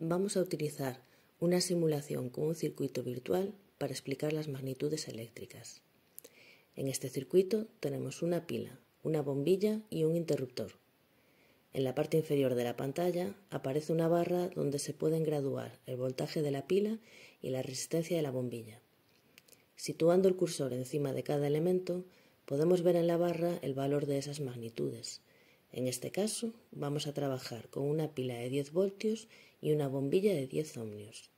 Vamos a utilizar una simulación con un circuito virtual para explicar las magnitudes eléctricas. En este circuito tenemos una pila, una bombilla y un interruptor. En la parte inferior de la pantalla aparece una barra donde se pueden graduar el voltaje de la pila y la resistencia de la bombilla. Situando el cursor encima de cada elemento, podemos ver en la barra el valor de esas magnitudes, en este caso, vamos a trabajar con una pila de 10 voltios y una bombilla de 10 ohmios.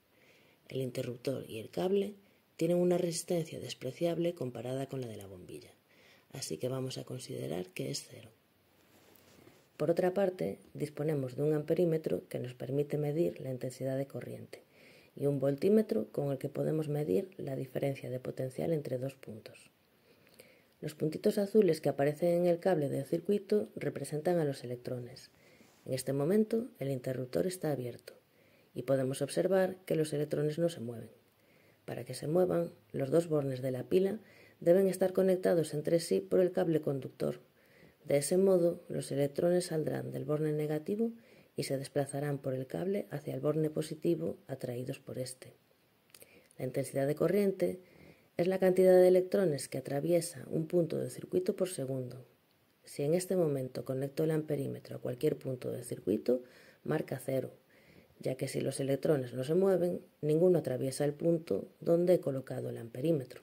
El interruptor y el cable tienen una resistencia despreciable comparada con la de la bombilla, así que vamos a considerar que es cero. Por otra parte, disponemos de un amperímetro que nos permite medir la intensidad de corriente y un voltímetro con el que podemos medir la diferencia de potencial entre dos puntos. Los puntitos azules que aparecen en el cable del circuito representan a los electrones. En este momento el interruptor está abierto y podemos observar que los electrones no se mueven. Para que se muevan, los dos bornes de la pila deben estar conectados entre sí por el cable conductor. De ese modo, los electrones saldrán del borne negativo y se desplazarán por el cable hacia el borne positivo atraídos por éste. La intensidad de corriente es la cantidad de electrones que atraviesa un punto de circuito por segundo. Si en este momento conecto el amperímetro a cualquier punto de circuito, marca cero, ya que si los electrones no se mueven, ninguno atraviesa el punto donde he colocado el amperímetro.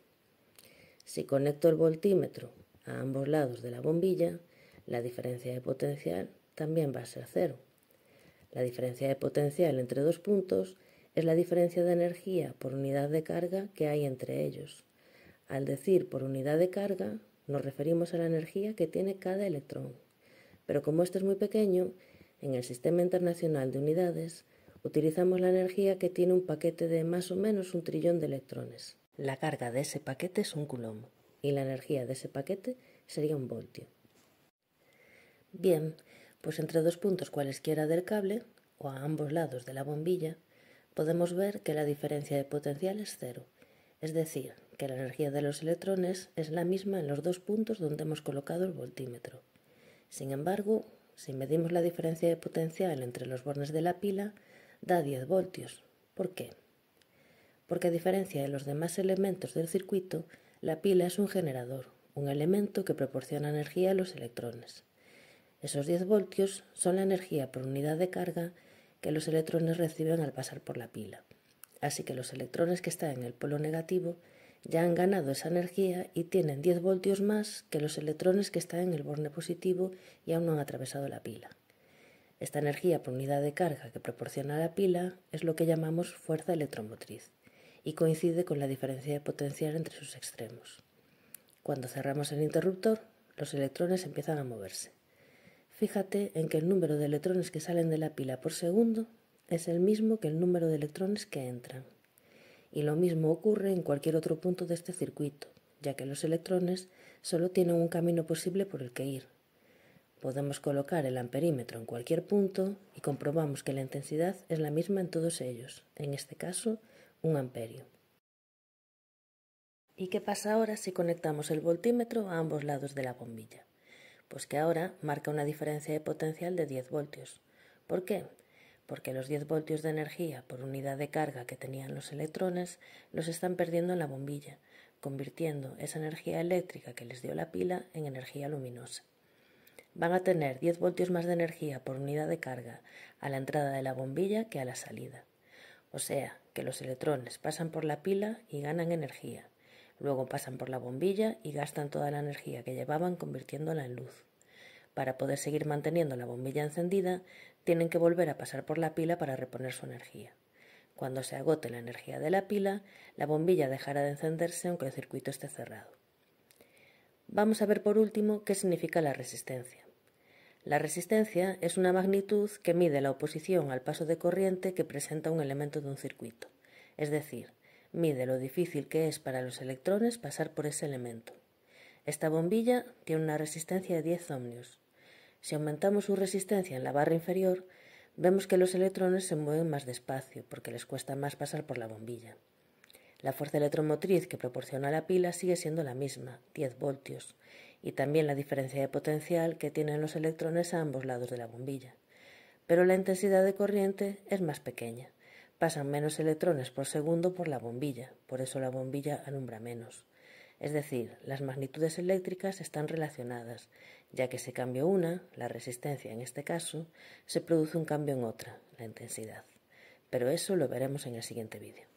Si conecto el voltímetro a ambos lados de la bombilla, la diferencia de potencial también va a ser cero. La diferencia de potencial entre dos puntos es la diferencia de energía por unidad de carga que hay entre ellos. Al decir por unidad de carga, nos referimos a la energía que tiene cada electrón. Pero como este es muy pequeño, en el Sistema Internacional de Unidades utilizamos la energía que tiene un paquete de más o menos un trillón de electrones. La carga de ese paquete es un coulomb y la energía de ese paquete sería un voltio. Bien, pues entre dos puntos cualesquiera del cable, o a ambos lados de la bombilla, podemos ver que la diferencia de potencial es cero, es decir, que la energía de los electrones es la misma en los dos puntos donde hemos colocado el voltímetro. Sin embargo, si medimos la diferencia de potencial entre los bornes de la pila, da 10 voltios. ¿Por qué? Porque a diferencia de los demás elementos del circuito, la pila es un generador, un elemento que proporciona energía a los electrones. Esos 10 voltios son la energía por unidad de carga que los electrones reciben al pasar por la pila. Así que los electrones que están en el polo negativo ya han ganado esa energía y tienen 10 voltios más que los electrones que están en el borne positivo y aún no han atravesado la pila. Esta energía por unidad de carga que proporciona la pila es lo que llamamos fuerza electromotriz y coincide con la diferencia de potencial entre sus extremos. Cuando cerramos el interruptor, los electrones empiezan a moverse. Fíjate en que el número de electrones que salen de la pila por segundo es el mismo que el número de electrones que entran. Y lo mismo ocurre en cualquier otro punto de este circuito, ya que los electrones solo tienen un camino posible por el que ir. Podemos colocar el amperímetro en cualquier punto y comprobamos que la intensidad es la misma en todos ellos, en este caso un amperio. ¿Y qué pasa ahora si conectamos el voltímetro a ambos lados de la bombilla? Pues que ahora marca una diferencia de potencial de 10 voltios. ¿Por qué? Porque los 10 voltios de energía por unidad de carga que tenían los electrones los están perdiendo en la bombilla, convirtiendo esa energía eléctrica que les dio la pila en energía luminosa. Van a tener 10 voltios más de energía por unidad de carga a la entrada de la bombilla que a la salida. O sea, que los electrones pasan por la pila y ganan energía, Luego pasan por la bombilla y gastan toda la energía que llevaban convirtiéndola en luz. Para poder seguir manteniendo la bombilla encendida, tienen que volver a pasar por la pila para reponer su energía. Cuando se agote la energía de la pila, la bombilla dejará de encenderse aunque el circuito esté cerrado. Vamos a ver por último qué significa la resistencia. La resistencia es una magnitud que mide la oposición al paso de corriente que presenta un elemento de un circuito, es decir, mide lo difícil que es para los electrones pasar por ese elemento. Esta bombilla tiene una resistencia de 10 ohmios. Si aumentamos su resistencia en la barra inferior, vemos que los electrones se mueven más despacio porque les cuesta más pasar por la bombilla. La fuerza electromotriz que proporciona la pila sigue siendo la misma, 10 voltios, y también la diferencia de potencial que tienen los electrones a ambos lados de la bombilla, pero la intensidad de corriente es más pequeña, pasan menos electrones por segundo por la bombilla, por eso la bombilla alumbra menos. Es decir, las magnitudes eléctricas están relacionadas, ya que se cambia una, la resistencia en este caso, se produce un cambio en otra, la intensidad. Pero eso lo veremos en el siguiente vídeo.